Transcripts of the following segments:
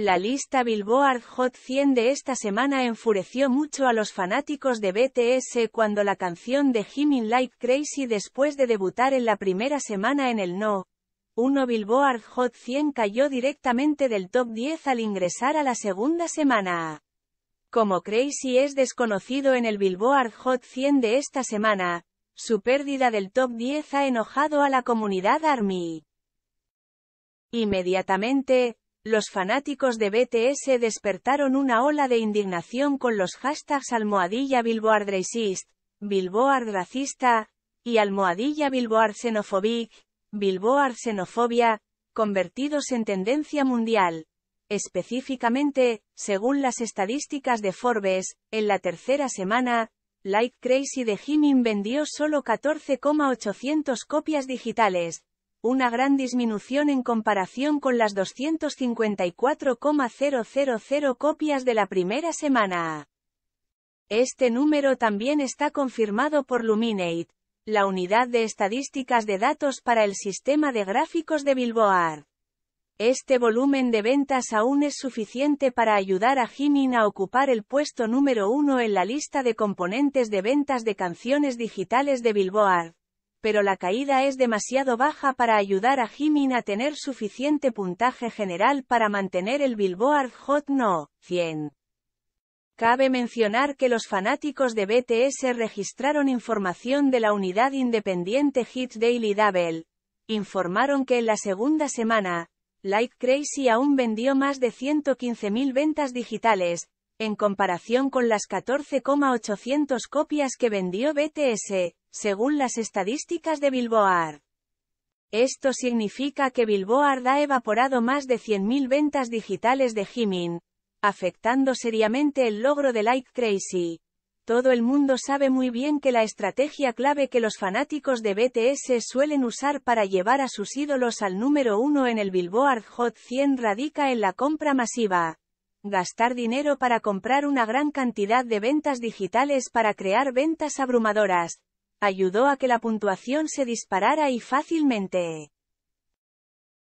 La lista Billboard Hot 100 de esta semana enfureció mucho a los fanáticos de BTS cuando la canción de Jimin Like Crazy después de debutar en la primera semana en el No. 1 Billboard Hot 100 cayó directamente del top 10 al ingresar a la segunda semana. Como Crazy es desconocido en el Billboard Hot 100 de esta semana, su pérdida del top 10 ha enojado a la comunidad ARMY. Inmediatamente, los fanáticos de BTS despertaron una ola de indignación con los hashtags almohadilla Bilboard Racist, Bilboard Racista, y almohadilla Billboard Xenophobic, Billboard Xenofobia, convertidos en tendencia mundial. Específicamente, según las estadísticas de Forbes, en la tercera semana, Like Crazy de Jimin vendió solo 14,800 copias digitales, una gran disminución en comparación con las 254,000 copias de la primera semana. Este número también está confirmado por Luminate, la unidad de estadísticas de datos para el sistema de gráficos de Billboard. Este volumen de ventas aún es suficiente para ayudar a Jimin a ocupar el puesto número uno en la lista de componentes de ventas de canciones digitales de Billboard, pero la caída es demasiado baja para ayudar a Jimin a tener suficiente puntaje general para mantener el Billboard Hot No. 100. Cabe mencionar que los fanáticos de BTS registraron información de la unidad independiente Hit Daily Double. Informaron que en la segunda semana, Light Crazy aún vendió más de 115.000 ventas digitales, en comparación con las 14,800 copias que vendió BTS según las estadísticas de Billboard. Esto significa que Billboard ha evaporado más de 100.000 ventas digitales de Jimin, afectando seriamente el logro de Like Crazy. Todo el mundo sabe muy bien que la estrategia clave que los fanáticos de BTS suelen usar para llevar a sus ídolos al número uno en el Billboard Hot 100 radica en la compra masiva. Gastar dinero para comprar una gran cantidad de ventas digitales para crear ventas abrumadoras, ayudó a que la puntuación se disparara y fácilmente.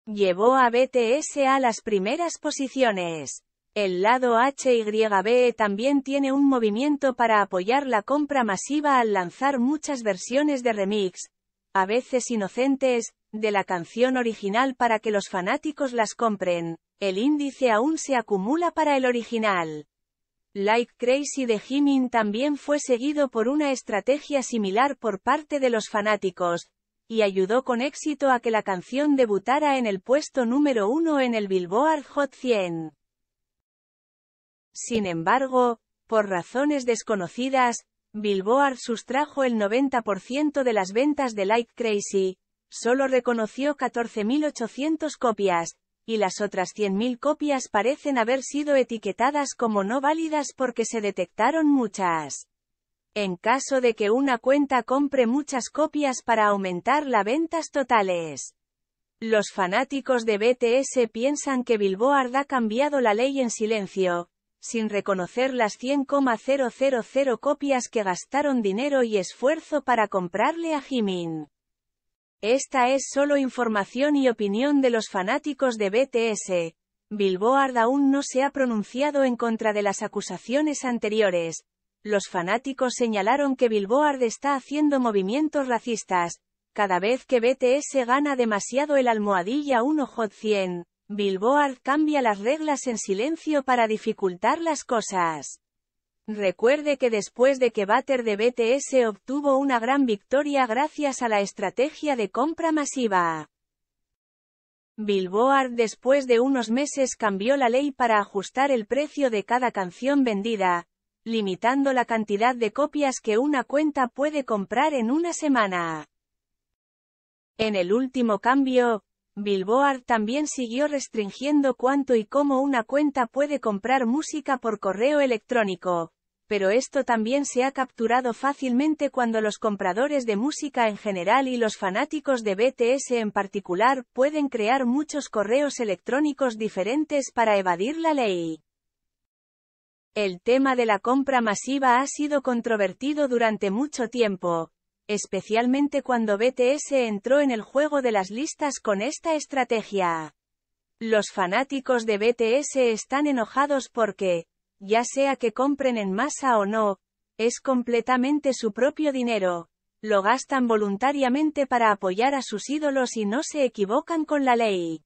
Llevó a BTS a las primeras posiciones. El lado HYB también tiene un movimiento para apoyar la compra masiva al lanzar muchas versiones de remix, a veces inocentes, de la canción original para que los fanáticos las compren. El índice aún se acumula para el original. Like Crazy de Jimin también fue seguido por una estrategia similar por parte de los fanáticos, y ayudó con éxito a que la canción debutara en el puesto número uno en el Billboard Hot 100. Sin embargo, por razones desconocidas, Billboard sustrajo el 90% de las ventas de Like Crazy, solo reconoció 14.800 copias, y las otras 100.000 copias parecen haber sido etiquetadas como no válidas porque se detectaron muchas. En caso de que una cuenta compre muchas copias para aumentar las ventas totales. Los fanáticos de BTS piensan que Billboard ha cambiado la ley en silencio, sin reconocer las 100,000 copias que gastaron dinero y esfuerzo para comprarle a Jimin. Esta es solo información y opinión de los fanáticos de BTS. Billboard aún no se ha pronunciado en contra de las acusaciones anteriores. Los fanáticos señalaron que Billboard está haciendo movimientos racistas. Cada vez que BTS gana demasiado el almohadilla 1 Hot 100, Billboard cambia las reglas en silencio para dificultar las cosas. Recuerde que después de que Butter de BTS obtuvo una gran victoria gracias a la estrategia de compra masiva. Billboard después de unos meses cambió la ley para ajustar el precio de cada canción vendida, limitando la cantidad de copias que una cuenta puede comprar en una semana. En el último cambio, Billboard también siguió restringiendo cuánto y cómo una cuenta puede comprar música por correo electrónico, pero esto también se ha capturado fácilmente cuando los compradores de música en general y los fanáticos de BTS en particular pueden crear muchos correos electrónicos diferentes para evadir la ley. El tema de la compra masiva ha sido controvertido durante mucho tiempo, especialmente cuando BTS entró en el juego de las listas con esta estrategia. Los fanáticos de BTS están enojados porque, ya sea que compren en masa o no, es completamente su propio dinero, lo gastan voluntariamente para apoyar a sus ídolos y no se equivocan con la ley.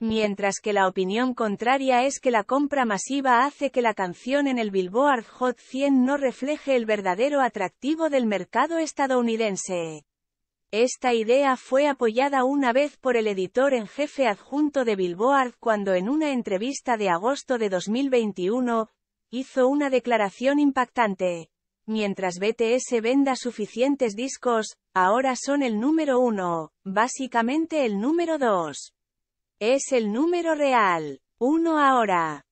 Mientras que la opinión contraria es que la compra masiva hace que la canción en el Billboard Hot 100 no refleje el verdadero atractivo del mercado estadounidense. Esta idea fue apoyada una vez por el editor en jefe adjunto de Billboard cuando en una entrevista de agosto de 2021, hizo una declaración impactante. Mientras BTS venda suficientes discos, ahora son el número uno, básicamente el número dos. Es el número real. Uno ahora.